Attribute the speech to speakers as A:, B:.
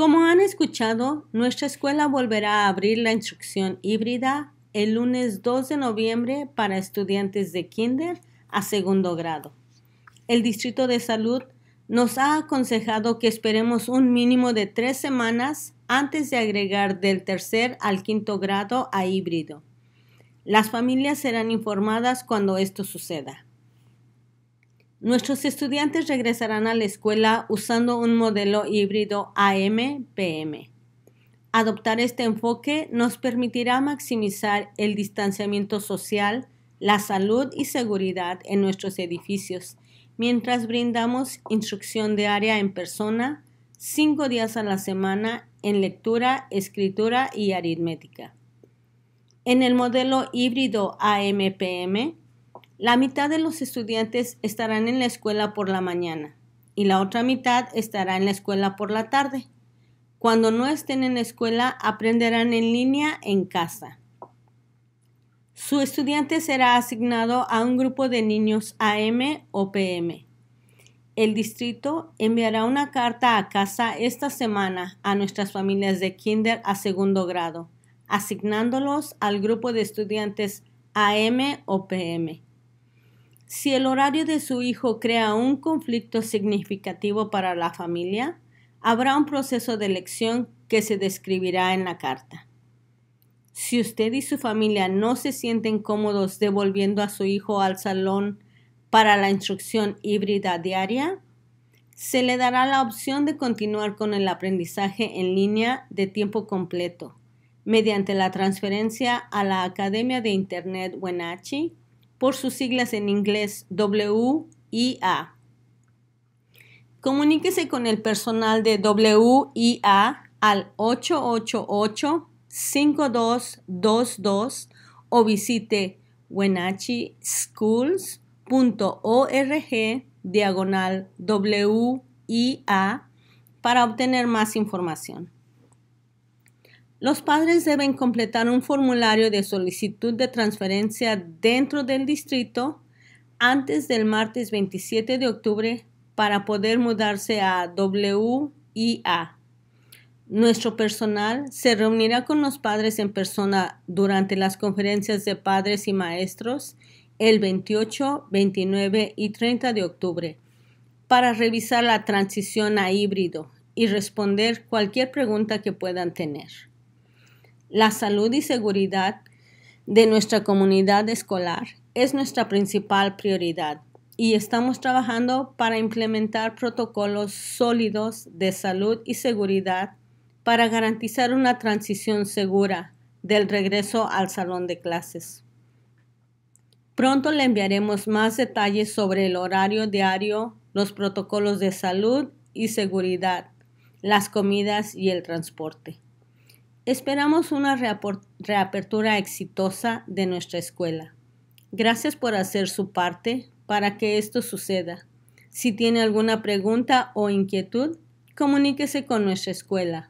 A: Como han escuchado, nuestra escuela volverá a abrir la instrucción híbrida el lunes 2 de noviembre para estudiantes de kinder a segundo grado. El Distrito de Salud nos ha aconsejado que esperemos un mínimo de tres semanas antes de agregar del tercer al quinto grado a híbrido. Las familias serán informadas cuando esto suceda. Nuestros estudiantes regresarán a la escuela usando un modelo híbrido AM-PM. Adoptar este enfoque nos permitirá maximizar el distanciamiento social, la salud y seguridad en nuestros edificios, mientras brindamos instrucción diaria en persona cinco días a la semana en lectura, escritura y aritmética. En el modelo híbrido AMPM, la mitad de los estudiantes estarán en la escuela por la mañana y la otra mitad estará en la escuela por la tarde. Cuando no estén en la escuela, aprenderán en línea en casa. Su estudiante será asignado a un grupo de niños AM o PM. El distrito enviará una carta a casa esta semana a nuestras familias de kinder a segundo grado, asignándolos al grupo de estudiantes AM o PM. Si el horario de su hijo crea un conflicto significativo para la familia, habrá un proceso de elección que se describirá en la carta. Si usted y su familia no se sienten cómodos devolviendo a su hijo al salón para la instrucción híbrida diaria, se le dará la opción de continuar con el aprendizaje en línea de tiempo completo mediante la transferencia a la Academia de Internet Wenatchee por sus siglas en inglés WIA. Comuníquese con el personal de WIA al 888-5222 o visite wenatchischools.org diagonal WIA para obtener más información. Los padres deben completar un formulario de solicitud de transferencia dentro del distrito antes del martes 27 de octubre para poder mudarse a WIA. Nuestro personal se reunirá con los padres en persona durante las conferencias de padres y maestros el 28, 29 y 30 de octubre para revisar la transición a híbrido y responder cualquier pregunta que puedan tener. La salud y seguridad de nuestra comunidad escolar es nuestra principal prioridad y estamos trabajando para implementar protocolos sólidos de salud y seguridad para garantizar una transición segura del regreso al salón de clases. Pronto le enviaremos más detalles sobre el horario diario, los protocolos de salud y seguridad, las comidas y el transporte. Esperamos una reapertura exitosa de nuestra escuela. Gracias por hacer su parte para que esto suceda. Si tiene alguna pregunta o inquietud, comuníquese con nuestra escuela.